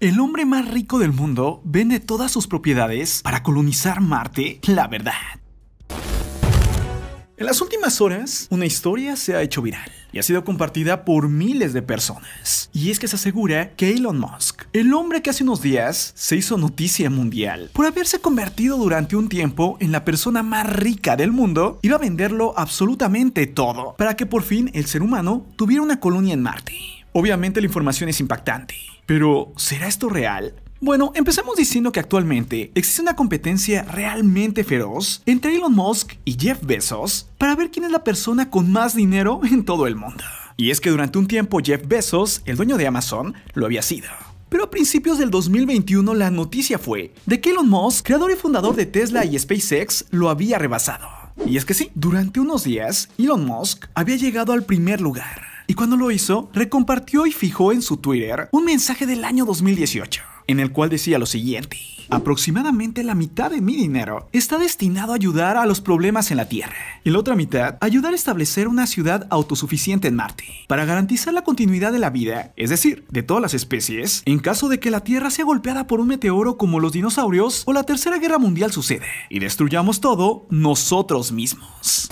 El hombre más rico del mundo vende todas sus propiedades para colonizar Marte, la verdad. En las últimas horas, una historia se ha hecho viral y ha sido compartida por miles de personas. Y es que se asegura que Elon Musk, el hombre que hace unos días se hizo noticia mundial por haberse convertido durante un tiempo en la persona más rica del mundo, iba a venderlo absolutamente todo para que por fin el ser humano tuviera una colonia en Marte. Obviamente la información es impactante, pero ¿será esto real? Bueno, empezamos diciendo que actualmente existe una competencia realmente feroz entre Elon Musk y Jeff Bezos para ver quién es la persona con más dinero en todo el mundo. Y es que durante un tiempo Jeff Bezos, el dueño de Amazon, lo había sido. Pero a principios del 2021 la noticia fue de que Elon Musk, creador y fundador de Tesla y SpaceX, lo había rebasado. Y es que sí, durante unos días, Elon Musk había llegado al primer lugar y cuando lo hizo, recompartió y fijó en su Twitter un mensaje del año 2018, en el cual decía lo siguiente. Aproximadamente la mitad de mi dinero está destinado a ayudar a los problemas en la Tierra y la otra mitad a ayudar a establecer una ciudad autosuficiente en Marte para garantizar la continuidad de la vida, es decir, de todas las especies, en caso de que la Tierra sea golpeada por un meteoro como los dinosaurios o la Tercera Guerra Mundial sucede y destruyamos todo nosotros mismos.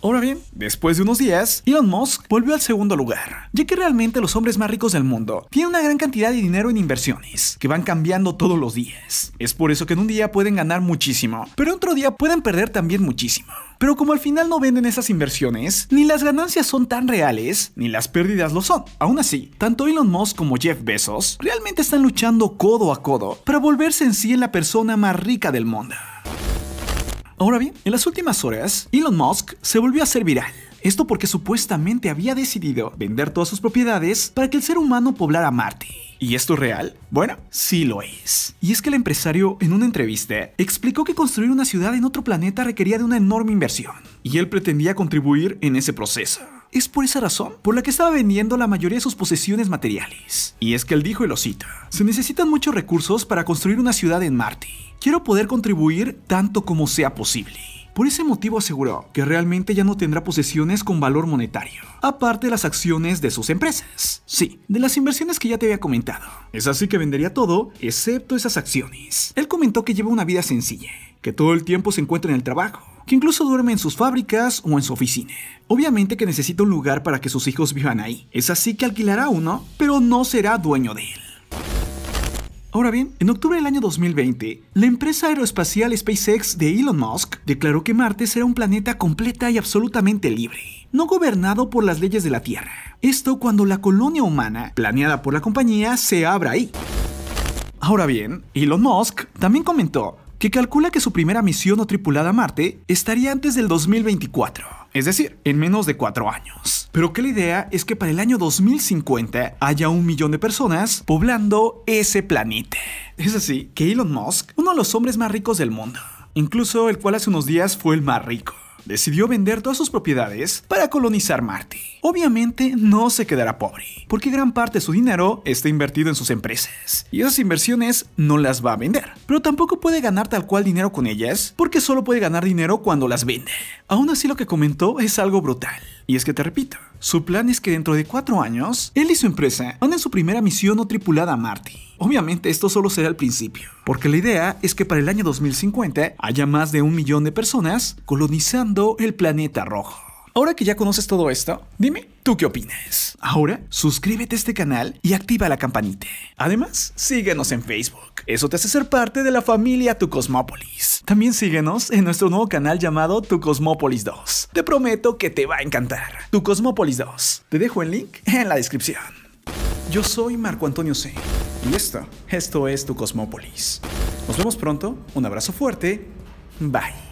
Ahora bien, después de unos días, Elon Musk volvió al segundo lugar, ya que realmente los hombres más ricos del mundo tienen una gran cantidad de dinero en inversiones, que van cambiando todos los días. Es por eso que en un día pueden ganar muchísimo, pero otro día pueden perder también muchísimo. Pero como al final no venden esas inversiones, ni las ganancias son tan reales, ni las pérdidas lo son. Aún así, tanto Elon Musk como Jeff Bezos realmente están luchando codo a codo para volverse en sí en la persona más rica del mundo. Ahora bien, en las últimas horas, Elon Musk se volvió a ser viral. Esto porque supuestamente había decidido vender todas sus propiedades para que el ser humano poblara Marte. ¿Y esto es real? Bueno, sí lo es. Y es que el empresario en una entrevista explicó que construir una ciudad en otro planeta requería de una enorme inversión, y él pretendía contribuir en ese proceso. Es por esa razón por la que estaba vendiendo la mayoría de sus posesiones materiales. Y es que él dijo y lo cita, se necesitan muchos recursos para construir una ciudad en Marte. Quiero poder contribuir tanto como sea posible. Por ese motivo aseguró que realmente ya no tendrá posesiones con valor monetario, aparte de las acciones de sus empresas. Sí, de las inversiones que ya te había comentado. Es así que vendería todo, excepto esas acciones. Él comentó que lleva una vida sencilla, que todo el tiempo se encuentra en el trabajo, que incluso duerme en sus fábricas o en su oficina. Obviamente que necesita un lugar para que sus hijos vivan ahí. Es así que alquilará uno, pero no será dueño de él. Ahora bien, en octubre del año 2020, la empresa aeroespacial SpaceX de Elon Musk declaró que Marte será un planeta completa y absolutamente libre, no gobernado por las leyes de la Tierra. Esto cuando la colonia humana, planeada por la compañía, se abra ahí. Ahora bien, Elon Musk también comentó que calcula que su primera misión no tripulada a Marte estaría antes del 2024 es decir, en menos de cuatro años. Pero que la idea es que para el año 2050 haya un millón de personas poblando ese planeta. Es así que Elon Musk, uno de los hombres más ricos del mundo, incluso el cual hace unos días fue el más rico, decidió vender todas sus propiedades para colonizar Marte. Obviamente no se quedará pobre, porque gran parte de su dinero está invertido en sus empresas, y esas inversiones no las va a vender, pero tampoco puede ganar tal cual dinero con ellas, porque solo puede ganar dinero cuando las vende. Aún así lo que comentó es algo brutal. Y es que te repito, su plan es que dentro de cuatro años, él y su empresa manden su primera misión no tripulada a Marte. Obviamente esto solo será el principio, porque la idea es que para el año 2050 haya más de un millón de personas colonizando el planeta rojo. Ahora que ya conoces todo esto, dime tú qué opinas. Ahora, suscríbete a este canal y activa la campanita. Además, síguenos en Facebook. Eso te hace ser parte de la familia Tu Cosmópolis. También síguenos en nuestro nuevo canal llamado Tu Cosmópolis 2. Te prometo que te va a encantar. Tu Cosmópolis 2. Te dejo el link en la descripción. Yo soy Marco Antonio C. Y esto, esto es Tu Cosmópolis. Nos vemos pronto, un abrazo fuerte, bye.